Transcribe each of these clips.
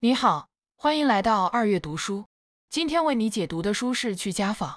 你好，欢迎来到二月读书。今天为你解读的书是《去家访》。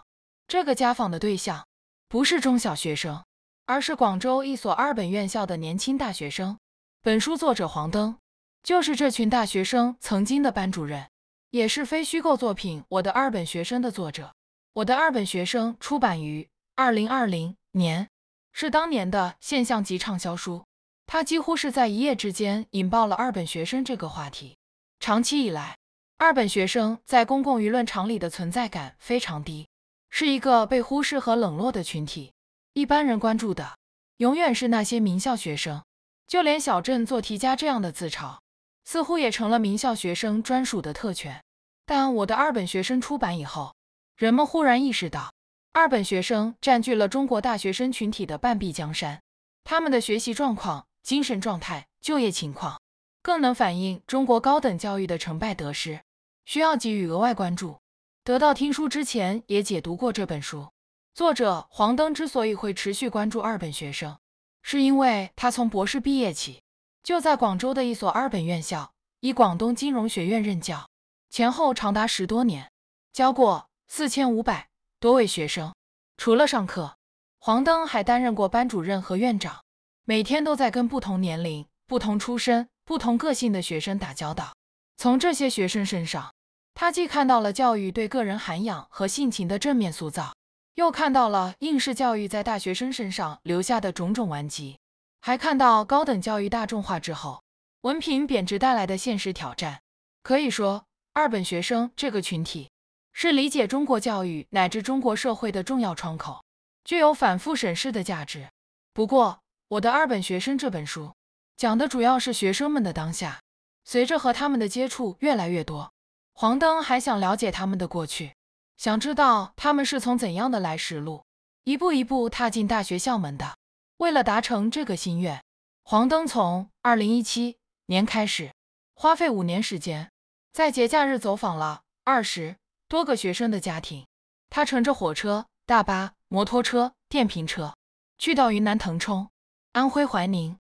这个家访的对象不是中小学生，而是广州一所二本院校的年轻大学生。本书作者黄登就是这群大学生曾经的班主任，也是非虚构作品《我的二本学生》的作者。《我的二本学生》出版于二零二零年，是当年的现象级畅销书。它几乎是在一夜之间引爆了“二本学生”这个话题。长期以来，二本学生在公共舆论场里的存在感非常低，是一个被忽视和冷落的群体。一般人关注的永远是那些名校学生，就连小镇做题家这样的自嘲，似乎也成了名校学生专属的特权。但我的二本学生出版以后，人们忽然意识到，二本学生占据了中国大学生群体的半壁江山，他们的学习状况、精神状态、就业情况。更能反映中国高等教育的成败得失，需要给予额外关注。得到听书之前也解读过这本书。作者黄登之所以会持续关注二本学生，是因为他从博士毕业起就在广州的一所二本院校——以广东金融学院任教，前后长达十多年，教过四千五百多位学生。除了上课，黄登还担任过班主任和院长，每天都在跟不同年龄、不同出身。不同个性的学生打交道，从这些学生身上，他既看到了教育对个人涵养和性情的正面塑造，又看到了应试教育在大学生身上留下的种种顽疾，还看到高等教育大众化之后文凭贬值带来的现实挑战。可以说，二本学生这个群体是理解中国教育乃至中国社会的重要窗口，具有反复审视的价值。不过，《我的二本学生》这本书。讲的主要是学生们的当下。随着和他们的接触越来越多，黄灯还想了解他们的过去，想知道他们是从怎样的来时路，一步一步踏进大学校门的。为了达成这个心愿，黄灯从二零一七年开始，花费五年时间，在节假日走访了二十多个学生的家庭。他乘着火车、大巴、摩托车、电瓶车，去到云南腾冲、安徽怀宁。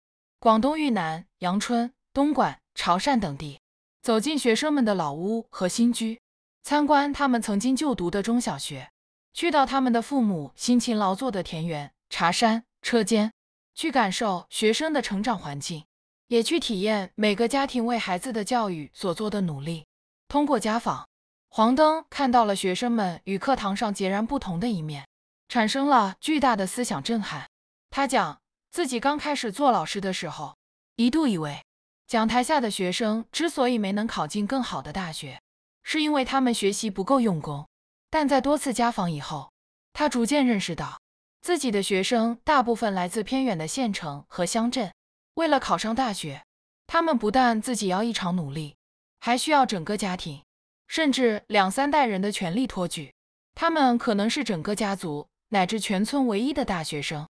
广东、云南、阳春、东莞、潮汕等地，走进学生们的老屋和新居，参观他们曾经就读的中小学，去到他们的父母辛勤劳作的田园、茶山、车间，去感受学生的成长环境，也去体验每个家庭为孩子的教育所做的努力。通过家访，黄登看到了学生们与课堂上截然不同的一面，产生了巨大的思想震撼。他讲。自己刚开始做老师的时候，一度以为讲台下的学生之所以没能考进更好的大学，是因为他们学习不够用功。但在多次家访以后，他逐渐认识到，自己的学生大部分来自偏远的县城和乡镇，为了考上大学，他们不但自己要异常努力，还需要整个家庭，甚至两三代人的全力托举。他们可能是整个家族乃至全村唯一的大学生。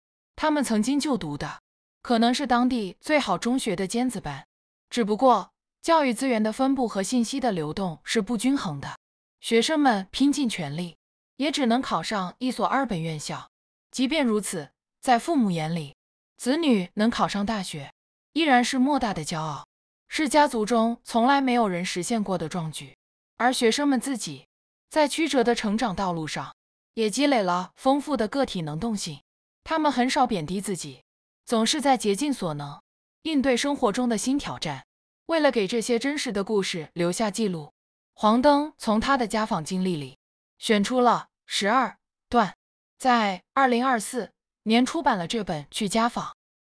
他们曾经就读的可能是当地最好中学的尖子班，只不过教育资源的分布和信息的流动是不均衡的，学生们拼尽全力也只能考上一所二本院校。即便如此，在父母眼里，子女能考上大学依然是莫大的骄傲，是家族中从来没有人实现过的壮举。而学生们自己在曲折的成长道路上，也积累了丰富的个体能动性。他们很少贬低自己，总是在竭尽所能应对生活中的新挑战。为了给这些真实的故事留下记录，黄登从他的家访经历里选出了十二段，在二零二四年出版了这本《去家访》，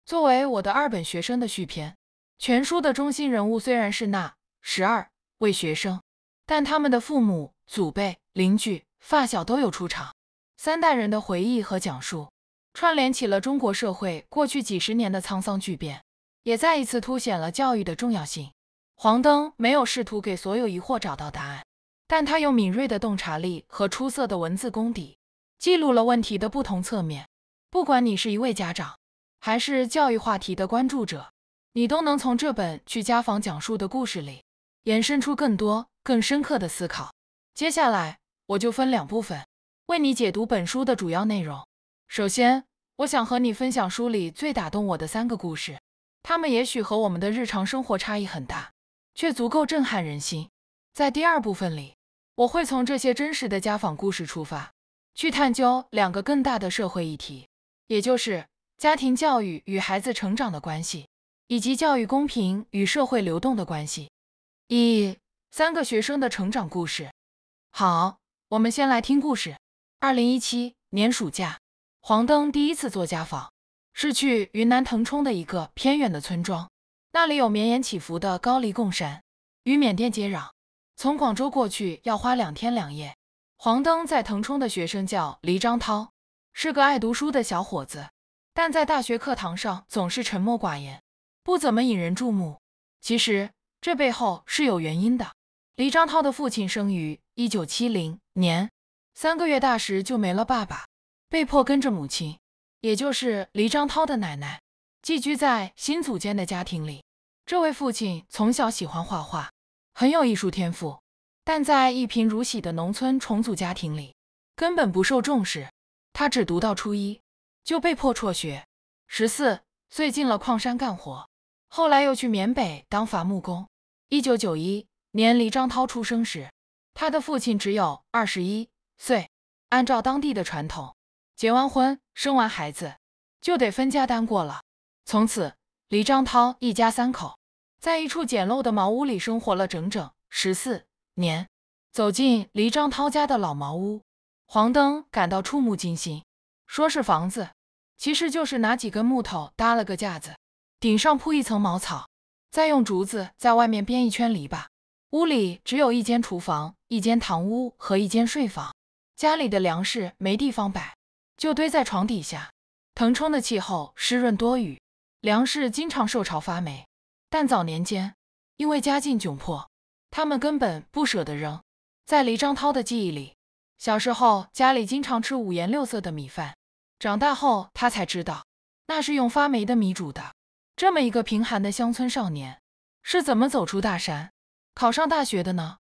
作为我的二本学生的续篇。全书的中心人物虽然是那十二位学生，但他们的父母、祖辈、邻居、发小都有出场，三代人的回忆和讲述。串联起了中国社会过去几十年的沧桑巨变，也再一次凸显了教育的重要性。黄灯没有试图给所有疑惑找到答案，但他用敏锐的洞察力和出色的文字功底，记录了问题的不同侧面。不管你是一位家长，还是教育话题的关注者，你都能从这本去家访讲述的故事里，延伸出更多、更深刻的思考。接下来，我就分两部分为你解读本书的主要内容。首先，我想和你分享书里最打动我的三个故事，它们也许和我们的日常生活差异很大，却足够震撼人心。在第二部分里，我会从这些真实的家访故事出发，去探究两个更大的社会议题，也就是家庭教育与孩子成长的关系，以及教育公平与社会流动的关系。一三个学生的成长故事。好，我们先来听故事。二零一七年暑假。黄登第一次做家访，是去云南腾冲的一个偏远的村庄，那里有绵延起伏的高黎贡山，与缅甸接壤。从广州过去要花两天两夜。黄登在腾冲的学生叫黎张涛，是个爱读书的小伙子，但在大学课堂上总是沉默寡言，不怎么引人注目。其实这背后是有原因的。黎张涛的父亲生于一九七零年，三个月大时就没了爸爸。被迫跟着母亲，也就是黎章涛的奶奶，寄居在新组建的家庭里。这位父亲从小喜欢画画，很有艺术天赋，但在一贫如洗的农村重组家庭里，根本不受重视。他只读到初一就被迫辍学，十四岁进了矿山干活，后来又去缅北当伐木工。一九九一年，黎章涛出生时，他的父亲只有二十一岁。按照当地的传统，结完婚，生完孩子，就得分家单过了。从此，李章涛一家三口在一处简陋的茅屋里生活了整整十四年。走进李章涛家的老茅屋，黄灯感到触目惊心。说是房子，其实就是拿几根木头搭了个架子，顶上铺一层茅草，再用竹子在外面编一圈篱笆。屋里只有一间厨房、一间堂屋和一间睡房。家里的粮食没地方摆。就堆在床底下。腾冲的气候湿润多雨，粮食经常受潮发霉。但早年间，因为家境窘迫，他们根本不舍得扔。在李张涛的记忆里，小时候家里经常吃五颜六色的米饭。长大后，他才知道那是用发霉的米煮的。这么一个贫寒的乡村少年，是怎么走出大山，考上大学的呢？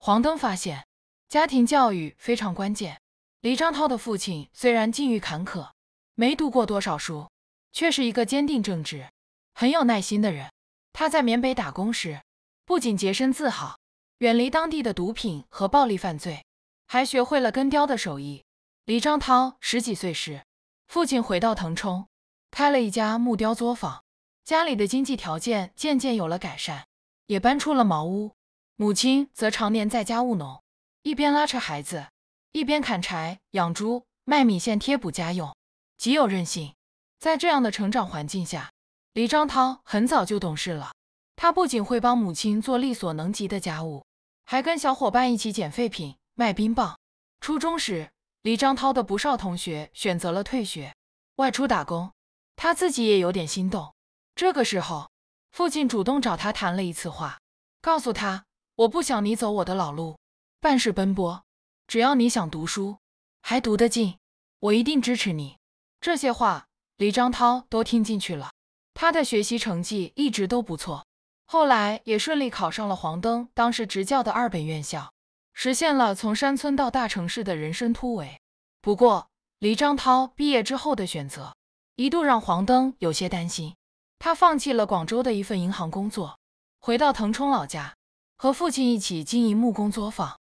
黄灯发现，家庭教育非常关键。李章涛的父亲虽然境遇坎坷，没读过多少书，却是一个坚定正直、很有耐心的人。他在缅北打工时，不仅洁身自好，远离当地的毒品和暴力犯罪，还学会了根雕的手艺。李章涛十几岁时，父亲回到腾冲，开了一家木雕作坊，家里的经济条件渐渐有了改善，也搬出了茅屋。母亲则常年在家务农，一边拉扯孩子。一边砍柴、养猪、卖米线贴补家用，极有韧性。在这样的成长环境下，李张涛很早就懂事了。他不仅会帮母亲做力所能及的家务，还跟小伙伴一起捡废品、卖冰棒。初中时，李张涛的不少同学选择了退学，外出打工。他自己也有点心动。这个时候，父亲主动找他谈了一次话，告诉他：“我不想你走我的老路，半世奔波。”只要你想读书，还读得进，我一定支持你。这些话，李张涛都听进去了。他的学习成绩一直都不错，后来也顺利考上了黄灯当时执教的二本院校，实现了从山村到大城市的人生突围。不过，李张涛毕业之后的选择，一度让黄灯有些担心。他放弃了广州的一份银行工作，回到腾冲老家，和父亲一起经营木工作坊。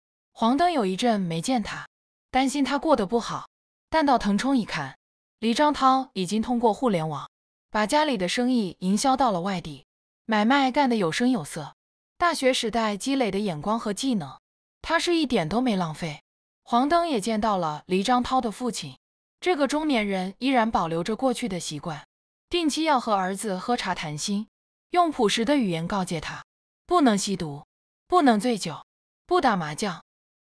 黄灯有一阵没见他，担心他过得不好，但到腾冲一看，李张涛已经通过互联网把家里的生意营销到了外地，买卖干得有声有色。大学时代积累的眼光和技能，他是一点都没浪费。黄灯也见到了李张涛的父亲，这个中年人依然保留着过去的习惯，定期要和儿子喝茶谈心，用朴实的语言告诫他：不能吸毒，不能醉酒，不打麻将。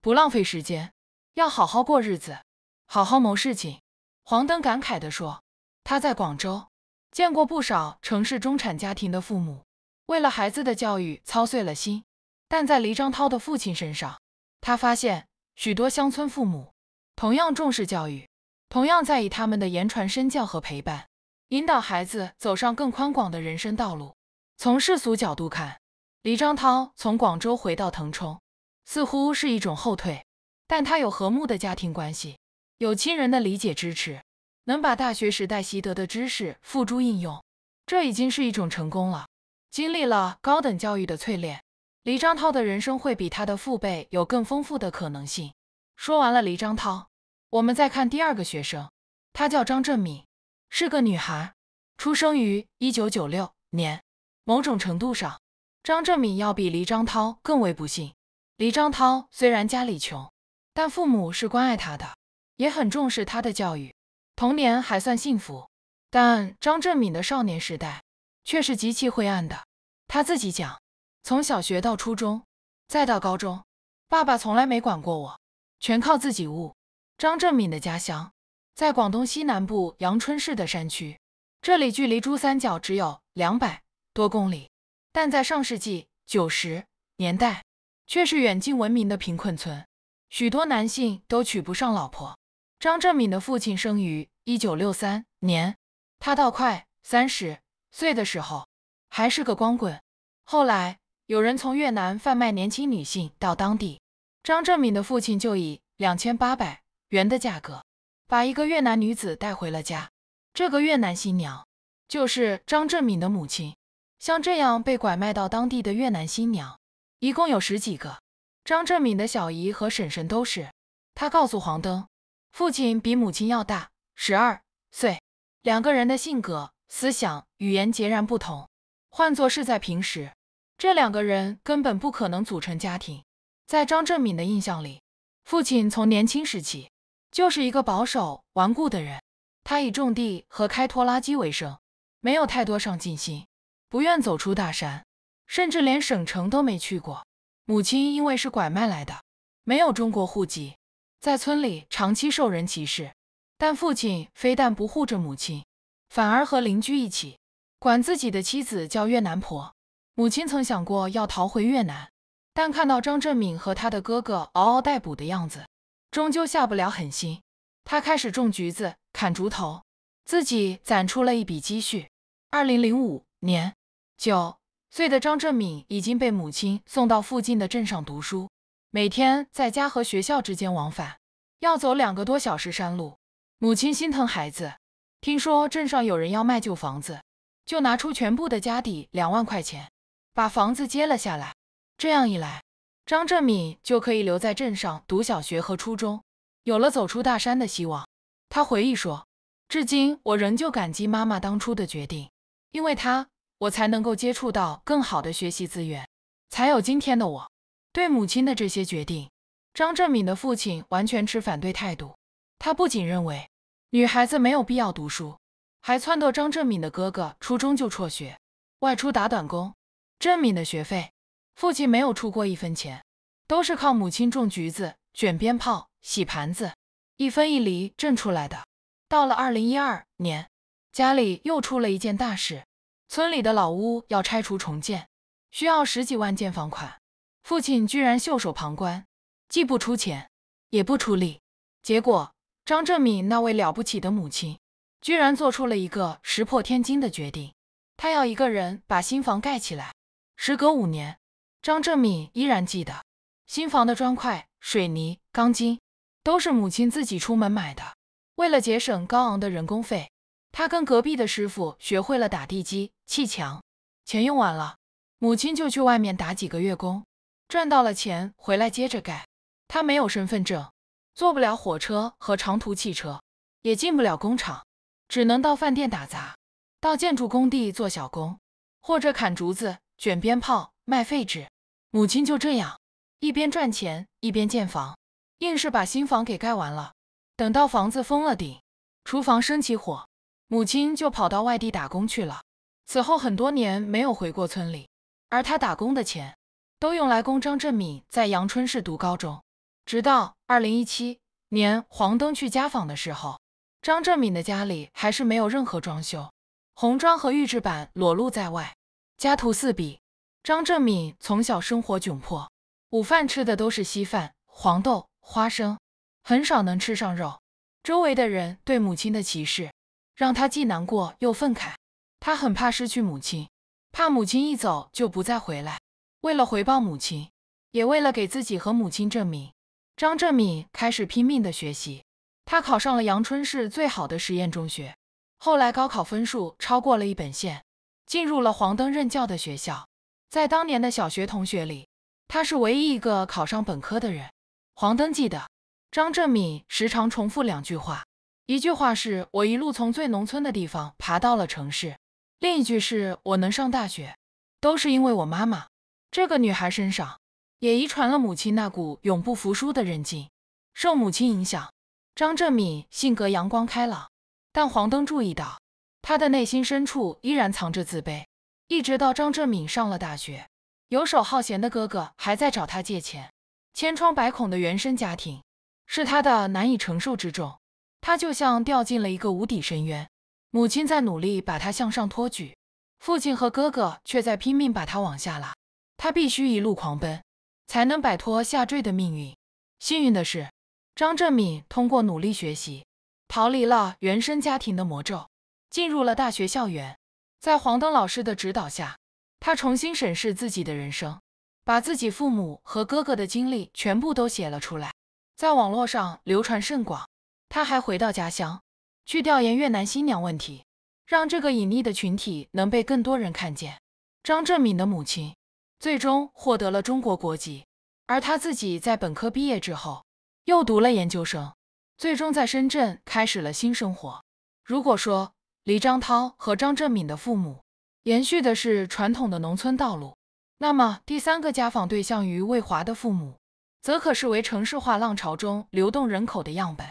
不浪费时间，要好好过日子，好好谋事情。黄登感慨地说：“他在广州见过不少城市中产家庭的父母，为了孩子的教育操碎了心。但在黎张涛的父亲身上，他发现许多乡村父母同样重视教育，同样在意他们的言传身教和陪伴，引导孩子走上更宽广的人生道路。从世俗角度看，黎张涛从广州回到腾冲。”似乎是一种后退，但他有和睦的家庭关系，有亲人的理解支持，能把大学时代习得的知识付诸应用，这已经是一种成功了。经历了高等教育的淬炼，李章涛的人生会比他的父辈有更丰富的可能性。说完了李章涛，我们再看第二个学生，她叫张正敏，是个女孩，出生于一九九六年。某种程度上，张正敏要比李张涛更为不幸。李张涛虽然家里穷，但父母是关爱他的，也很重视他的教育，童年还算幸福。但张正敏的少年时代却是极其灰暗的。他自己讲，从小学到初中，再到高中，爸爸从来没管过我，全靠自己悟。张正敏的家乡在广东西南部阳春市的山区，这里距离珠三角只有两百多公里，但在上世纪九十年代。却是远近闻名的贫困村，许多男性都娶不上老婆。张振敏的父亲生于一九六三年，他到快三十岁的时候还是个光棍。后来有人从越南贩卖年轻女性到当地，张振敏的父亲就以两千八百元的价格把一个越南女子带回了家。这个越南新娘就是张振敏的母亲。像这样被拐卖到当地的越南新娘。一共有十几个，张振敏的小姨和婶婶都是。他告诉黄灯，父亲比母亲要大十二岁，两个人的性格、思想、语言截然不同。换作是在平时，这两个人根本不可能组成家庭。在张振敏的印象里，父亲从年轻时期就是一个保守、顽固的人，他以种地和开拖拉机为生，没有太多上进心，不愿走出大山。甚至连省城都没去过。母亲因为是拐卖来的，没有中国户籍，在村里长期受人歧视。但父亲非但不护着母亲，反而和邻居一起管自己的妻子叫越南婆。母亲曾想过要逃回越南，但看到张振敏和他的哥哥嗷嗷待哺的样子，终究下不了狠心。他开始种橘子、砍竹头，自己攒出了一笔积蓄。二零零五年九。岁的张振敏已经被母亲送到附近的镇上读书，每天在家和学校之间往返，要走两个多小时山路。母亲心疼孩子，听说镇上有人要卖旧房子，就拿出全部的家底两万块钱，把房子接了下来。这样一来，张振敏就可以留在镇上读小学和初中，有了走出大山的希望。他回忆说：“至今我仍旧感激妈妈当初的决定，因为她。”我才能够接触到更好的学习资源，才有今天的我。对母亲的这些决定，张正敏的父亲完全持反对态度。他不仅认为女孩子没有必要读书，还撺掇张正敏的哥哥初中就辍学，外出打短工。正敏的学费，父亲没有出过一分钱，都是靠母亲种橘子、卷鞭炮、洗盘子，一分一厘挣出来的。到了二零一二年，家里又出了一件大事。村里的老屋要拆除重建，需要十几万建房款，父亲居然袖手旁观，既不出钱，也不出力。结果，张正敏那位了不起的母亲，居然做出了一个石破天惊的决定：她要一个人把新房盖起来。时隔五年，张正敏依然记得，新房的砖块、水泥、钢筋都是母亲自己出门买的，为了节省高昂的人工费。他跟隔壁的师傅学会了打地基、砌墙，钱用完了，母亲就去外面打几个月工，赚到了钱回来接着盖。他没有身份证，坐不了火车和长途汽车，也进不了工厂，只能到饭店打杂，到建筑工地做小工，或者砍竹子、卷鞭炮、卖废纸。母亲就这样一边赚钱一边建房，硬是把新房给盖完了。等到房子封了顶，厨房生起火。母亲就跑到外地打工去了，此后很多年没有回过村里，而他打工的钱都用来供张振敏在阳春市读高中。直到二零一七年黄灯去家访的时候，张振敏的家里还是没有任何装修，红砖和预制板裸露在外，家徒四壁。张振敏从小生活窘迫，午饭吃的都是稀饭、黄豆、花生，很少能吃上肉。周围的人对母亲的歧视。让他既难过又愤慨，他很怕失去母亲，怕母亲一走就不再回来。为了回报母亲，也为了给自己和母亲证明，张正敏开始拼命的学习。他考上了阳春市最好的实验中学，后来高考分数超过了一本线，进入了黄灯任教的学校。在当年的小学同学里，他是唯一一个考上本科的人。黄灯记得，张正敏时常重复两句话。一句话是我一路从最农村的地方爬到了城市，另一句是我能上大学，都是因为我妈妈。这个女孩身上也遗传了母亲那股永不服输的韧劲。受母亲影响，张振敏性格阳光开朗，但黄灯注意到，他的内心深处依然藏着自卑。一直到张振敏上了大学，游手好闲的哥哥还在找他借钱，千疮百孔的原生家庭是他的难以承受之重。他就像掉进了一个无底深渊，母亲在努力把他向上托举，父亲和哥哥却在拼命把他往下拉。他必须一路狂奔，才能摆脱下坠的命运。幸运的是，张振敏通过努力学习，逃离了原生家庭的魔咒，进入了大学校园。在黄灯老师的指导下，他重新审视自己的人生，把自己父母和哥哥的经历全部都写了出来，在网络上流传甚广。他还回到家乡去调研越南新娘问题，让这个隐匿的群体能被更多人看见。张振敏的母亲最终获得了中国国籍，而他自己在本科毕业之后又读了研究生，最终在深圳开始了新生活。如果说李张涛和张振敏的父母延续的是传统的农村道路，那么第三个家访对象于卫华的父母，则可视为城市化浪潮中流动人口的样本。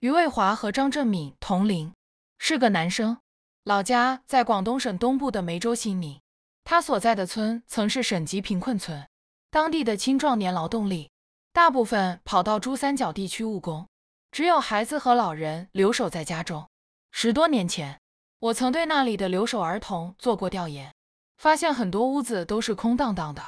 余卫华和张正敏同龄，是个男生，老家在广东省东部的梅州新宁。他所在的村曾是省级贫困村，当地的青壮年劳动力大部分跑到珠三角地区务工，只有孩子和老人留守在家中。十多年前，我曾对那里的留守儿童做过调研，发现很多屋子都是空荡荡的，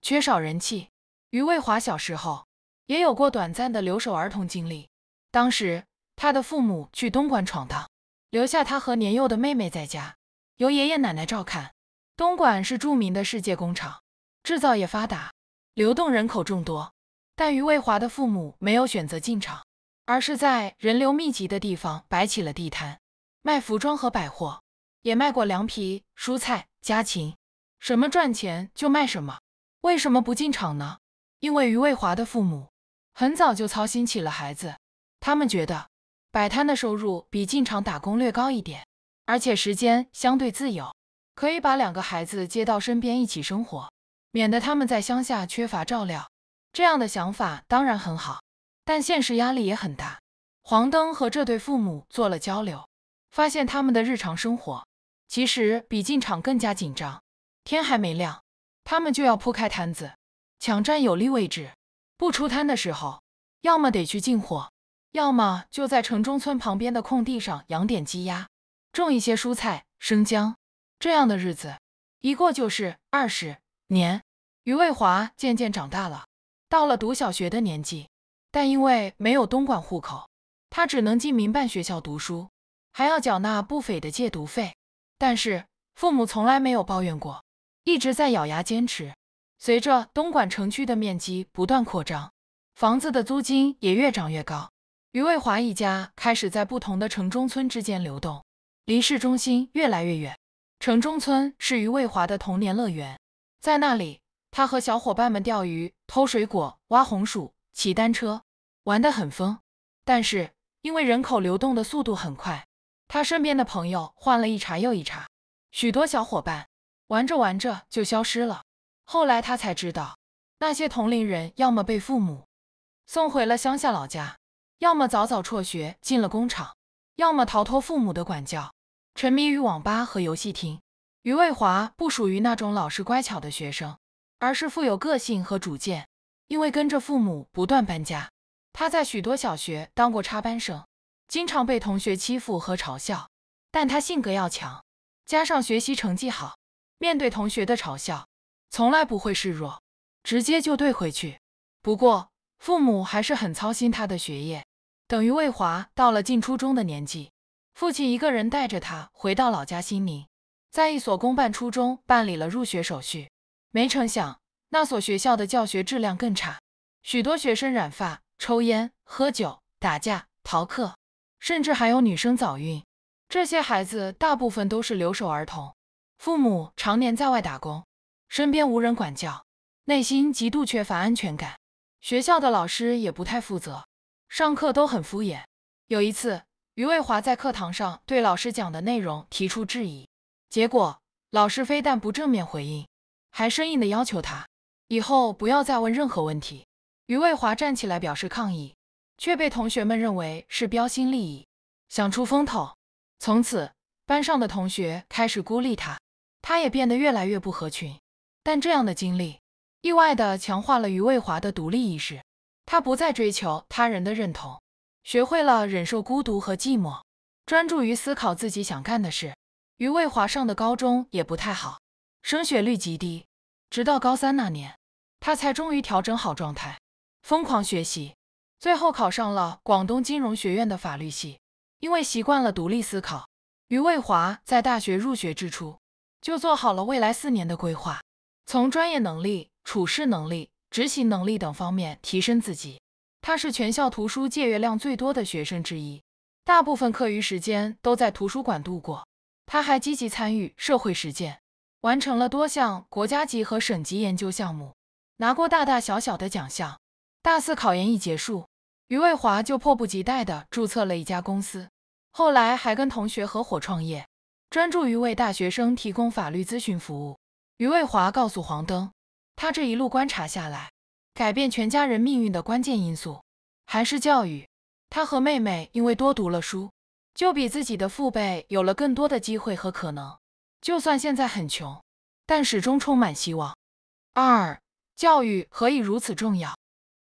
缺少人气。余卫华小时候也有过短暂的留守儿童经历，当时。他的父母去东莞闯荡，留下他和年幼的妹妹在家，由爷爷奶奶照看。东莞是著名的世界工厂，制造业发达，流动人口众多。但余卫华的父母没有选择进厂，而是在人流密集的地方摆起了地摊，卖服装和百货，也卖过凉皮、蔬菜、家禽，什么赚钱就卖什么。为什么不进厂呢？因为余卫华的父母很早就操心起了孩子，他们觉得。摆摊的收入比进厂打工略高一点，而且时间相对自由，可以把两个孩子接到身边一起生活，免得他们在乡下缺乏照料。这样的想法当然很好，但现实压力也很大。黄灯和这对父母做了交流，发现他们的日常生活其实比进厂更加紧张。天还没亮，他们就要铺开摊子，抢占有利位置；不出摊的时候，要么得去进货。要么就在城中村旁边的空地上养点鸡鸭，种一些蔬菜、生姜，这样的日子一过就是二十年。余卫华渐渐长大了，到了读小学的年纪，但因为没有东莞户口，他只能进民办学校读书，还要缴纳不菲的借读费。但是父母从来没有抱怨过，一直在咬牙坚持。随着东莞城区的面积不断扩张，房子的租金也越涨越高。余卫华一家开始在不同的城中村之间流动，离市中心越来越远。城中村是余卫华的童年乐园，在那里，他和小伙伴们钓鱼、偷水果、挖红薯、骑单车，玩得很疯。但是，因为人口流动的速度很快，他身边的朋友换了一茬又一茬，许多小伙伴玩着玩着就消失了。后来他才知道，那些同龄人要么被父母送回了乡下老家。要么早早辍学进了工厂，要么逃脱父母的管教，沉迷于网吧和游戏厅。余卫华不属于那种老实乖巧的学生，而是富有个性和主见。因为跟着父母不断搬家，他在许多小学当过插班生，经常被同学欺负和嘲笑。但他性格要强，加上学习成绩好，面对同学的嘲笑，从来不会示弱，直接就怼回去。不过，父母还是很操心他的学业。等于魏华到了进初中的年纪，父亲一个人带着他回到老家新宁，在一所公办初中办理了入学手续。没成想，那所学校的教学质量更差，许多学生染发、抽烟、喝酒、打架、逃课，甚至还有女生早孕。这些孩子大部分都是留守儿童，父母常年在外打工，身边无人管教，内心极度缺乏安全感。学校的老师也不太负责。上课都很敷衍。有一次，于卫华在课堂上对老师讲的内容提出质疑，结果老师非但不正面回应，还生硬的要求他以后不要再问任何问题。于卫华站起来表示抗议，却被同学们认为是标新立异，想出风头。从此，班上的同学开始孤立他，他也变得越来越不合群。但这样的经历意外的强化了于卫华的独立意识。他不再追求他人的认同，学会了忍受孤独和寂寞，专注于思考自己想干的事。余卫华上的高中也不太好，升学率极低。直到高三那年，他才终于调整好状态，疯狂学习，最后考上了广东金融学院的法律系。因为习惯了独立思考，余卫华在大学入学之初就做好了未来四年的规划，从专业能力、处事能力。执行能力等方面提升自己。他是全校图书借阅量最多的学生之一，大部分课余时间都在图书馆度过。他还积极参与社会实践，完成了多项国家级和省级研究项目，拿过大大小小的奖项。大四考研一结束，余卫华就迫不及待地注册了一家公司，后来还跟同学合伙创业，专注于为大学生提供法律咨询服务。余卫华告诉黄灯。他这一路观察下来，改变全家人命运的关键因素还是教育。他和妹妹因为多读了书，就比自己的父辈有了更多的机会和可能。就算现在很穷，但始终充满希望。二、教育何以如此重要？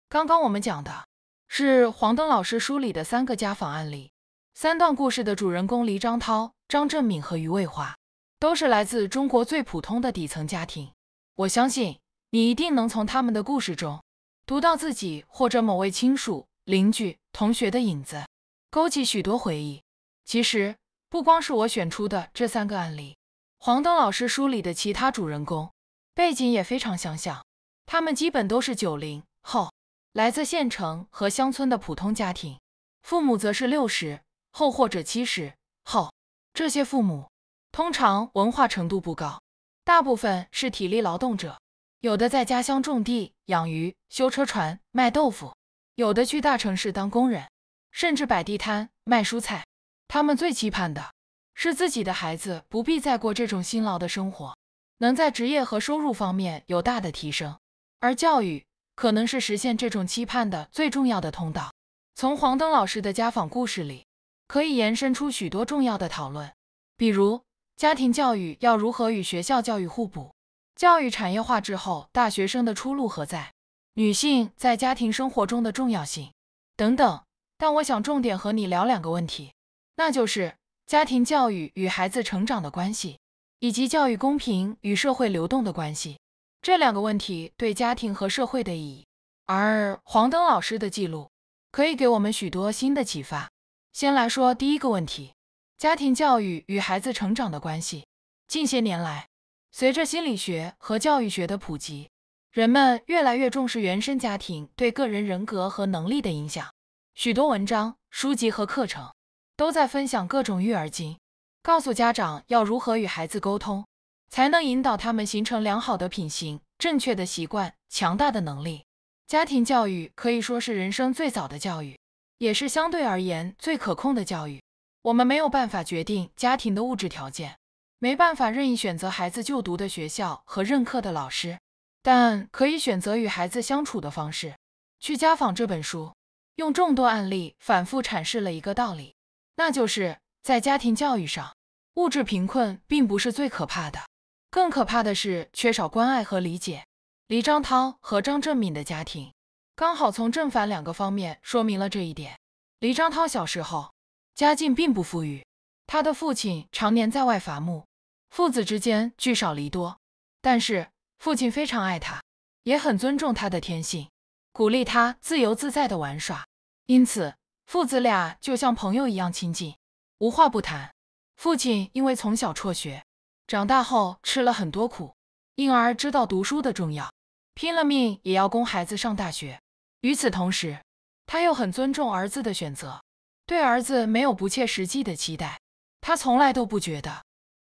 刚刚我们讲的，是黄灯老师书里的三个家访案例，三段故事的主人公黎张涛、张振敏和余卫华，都是来自中国最普通的底层家庭。我相信。你一定能从他们的故事中读到自己或者某位亲属、邻居、同学的影子，勾起许多回忆。其实不光是我选出的这三个案例，黄灯老师书里的其他主人公背景也非常相像。他们基本都是九零后，来自县城和乡村的普通家庭，父母则是六十后或者七十后。这些父母通常文化程度不高，大部分是体力劳动者。有的在家乡种地、养鱼、修车船、卖豆腐；有的去大城市当工人，甚至摆地摊卖蔬菜。他们最期盼的是自己的孩子不必再过这种辛劳的生活，能在职业和收入方面有大的提升。而教育可能是实现这种期盼的最重要的通道。从黄登老师的家访故事里，可以延伸出许多重要的讨论，比如家庭教育要如何与学校教育互补。教育产业化之后，大学生的出路何在？女性在家庭生活中的重要性等等。但我想重点和你聊两个问题，那就是家庭教育与孩子成长的关系，以及教育公平与社会流动的关系。这两个问题对家庭和社会的意义。而黄登老师的记录可以给我们许多新的启发。先来说第一个问题：家庭教育与孩子成长的关系。近些年来，随着心理学和教育学的普及，人们越来越重视原生家庭对个人人格和能力的影响。许多文章、书籍和课程都在分享各种育儿经，告诉家长要如何与孩子沟通，才能引导他们形成良好的品行、正确的习惯、强大的能力。家庭教育可以说是人生最早的教育，也是相对而言最可控的教育。我们没有办法决定家庭的物质条件。没办法任意选择孩子就读的学校和任课的老师，但可以选择与孩子相处的方式。《去家访》这本书用众多案例反复阐释了一个道理，那就是在家庭教育上，物质贫困并不是最可怕的，更可怕的是缺少关爱和理解。李章涛和张正敏的家庭刚好从正反两个方面说明了这一点。李章涛小时候家境并不富裕，他的父亲常年在外伐木。父子之间聚少离多，但是父亲非常爱他，也很尊重他的天性，鼓励他自由自在的玩耍。因此，父子俩就像朋友一样亲近，无话不谈。父亲因为从小辍学，长大后吃了很多苦，因而知道读书的重要，拼了命也要供孩子上大学。与此同时，他又很尊重儿子的选择，对儿子没有不切实际的期待。他从来都不觉得。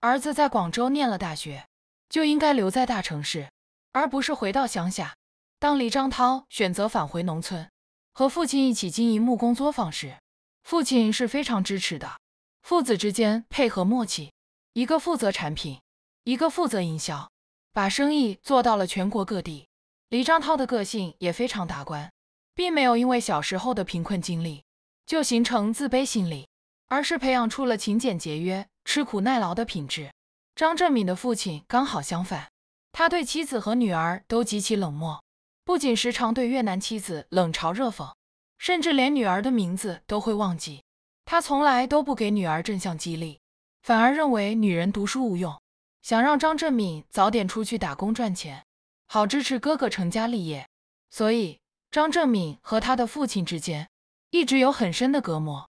儿子在广州念了大学，就应该留在大城市，而不是回到乡下。当李章涛选择返回农村，和父亲一起经营木工作坊时，父亲是非常支持的。父子之间配合默契，一个负责产品，一个负责营销，把生意做到了全国各地。李章涛的个性也非常达观，并没有因为小时候的贫困经历就形成自卑心理，而是培养出了勤俭节约。吃苦耐劳的品质，张振敏的父亲刚好相反，他对妻子和女儿都极其冷漠，不仅时常对越南妻子冷嘲热讽，甚至连女儿的名字都会忘记。他从来都不给女儿正向激励，反而认为女人读书无用，想让张振敏早点出去打工赚钱，好支持哥哥成家立业。所以，张振敏和他的父亲之间一直有很深的隔膜。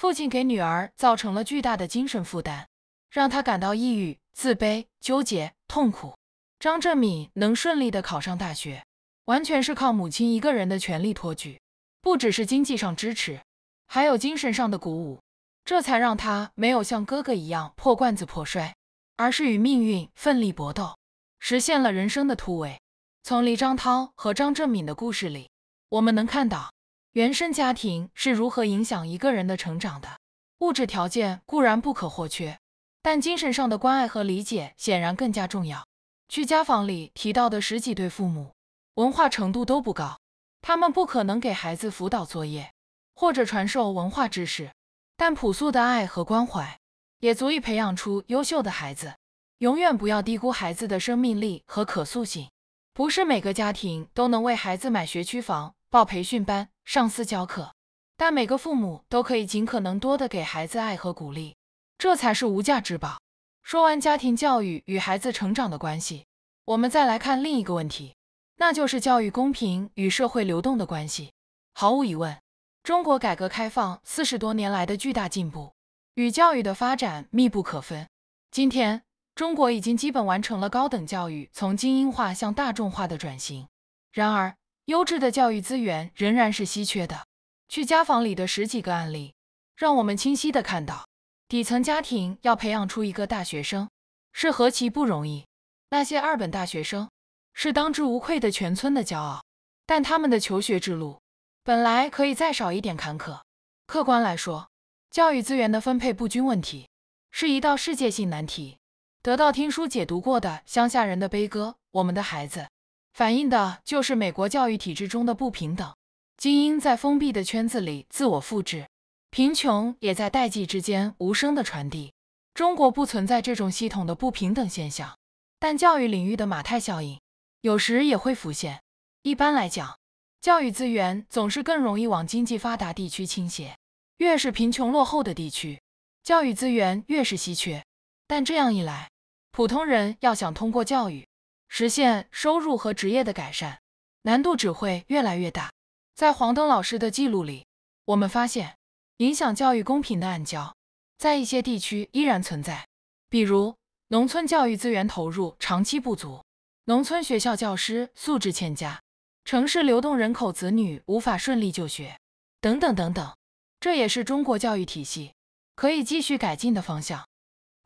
父亲给女儿造成了巨大的精神负担，让她感到抑郁、自卑、纠结、痛苦。张正敏能顺利的考上大学，完全是靠母亲一个人的全力托举，不只是经济上支持，还有精神上的鼓舞，这才让她没有像哥哥一样破罐子破摔，而是与命运奋力搏斗，实现了人生的突围。从李章涛和张正敏的故事里，我们能看到。原生家庭是如何影响一个人的成长的？物质条件固然不可或缺，但精神上的关爱和理解显然更加重要。去家访里提到的十几对父母，文化程度都不高，他们不可能给孩子辅导作业或者传授文化知识，但朴素的爱和关怀也足以培养出优秀的孩子。永远不要低估孩子的生命力和可塑性。不是每个家庭都能为孩子买学区房、报培训班。上司教课，但每个父母都可以尽可能多的给孩子爱和鼓励，这才是无价之宝。说完家庭教育与孩子成长的关系，我们再来看另一个问题，那就是教育公平与社会流动的关系。毫无疑问，中国改革开放四十多年来的巨大进步与教育的发展密不可分。今天，中国已经基本完成了高等教育从精英化向大众化的转型。然而，优质的教育资源仍然是稀缺的。去家访里的十几个案例，让我们清晰的看到，底层家庭要培养出一个大学生是何其不容易。那些二本大学生是当之无愧的全村的骄傲，但他们的求学之路本来可以再少一点坎坷。客观来说，教育资源的分配不均问题是一道世界性难题。得到听书解读过的《乡下人的悲歌》，我们的孩子。反映的就是美国教育体制中的不平等，精英在封闭的圈子里自我复制，贫穷也在代际之间无声的传递。中国不存在这种系统的不平等现象，但教育领域的马太效应有时也会浮现。一般来讲，教育资源总是更容易往经济发达地区倾斜，越是贫穷落后的地区，教育资源越是稀缺。但这样一来，普通人要想通过教育，实现收入和职业的改善难度只会越来越大。在黄登老师的记录里，我们发现影响教育公平的暗礁在一些地区依然存在，比如农村教育资源投入长期不足，农村学校教师素质欠佳，城市流动人口子女无法顺利就学，等等等等。这也是中国教育体系可以继续改进的方向。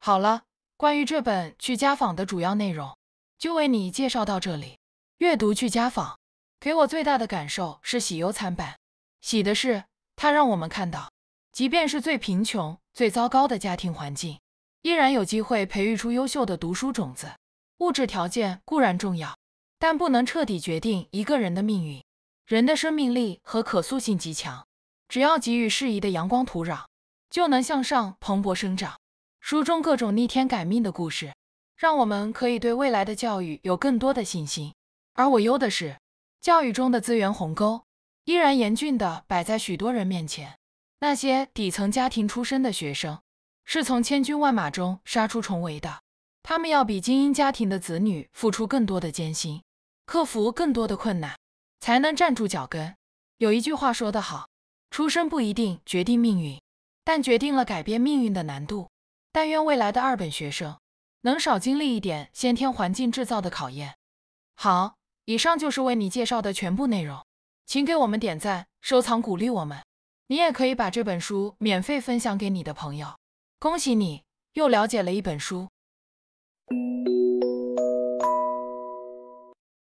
好了，关于这本去家访的主要内容。就为你介绍到这里。阅读《俱家访》给我最大的感受是喜忧参半。喜的是，它让我们看到，即便是最贫穷、最糟糕的家庭环境，依然有机会培育出优秀的读书种子。物质条件固然重要，但不能彻底决定一个人的命运。人的生命力和可塑性极强，只要给予适宜的阳光、土壤，就能向上蓬勃生长。书中各种逆天改命的故事。让我们可以对未来的教育有更多的信心，而我忧的是，教育中的资源鸿沟依然严峻的摆在许多人面前。那些底层家庭出身的学生，是从千军万马中杀出重围的，他们要比精英家庭的子女付出更多的艰辛，克服更多的困难，才能站住脚跟。有一句话说得好，出身不一定决定命运，但决定了改变命运的难度。但愿未来的二本学生。能少经历一点先天环境制造的考验。好，以上就是为你介绍的全部内容，请给我们点赞、收藏、鼓励我们。你也可以把这本书免费分享给你的朋友。恭喜你，又了解了一本书。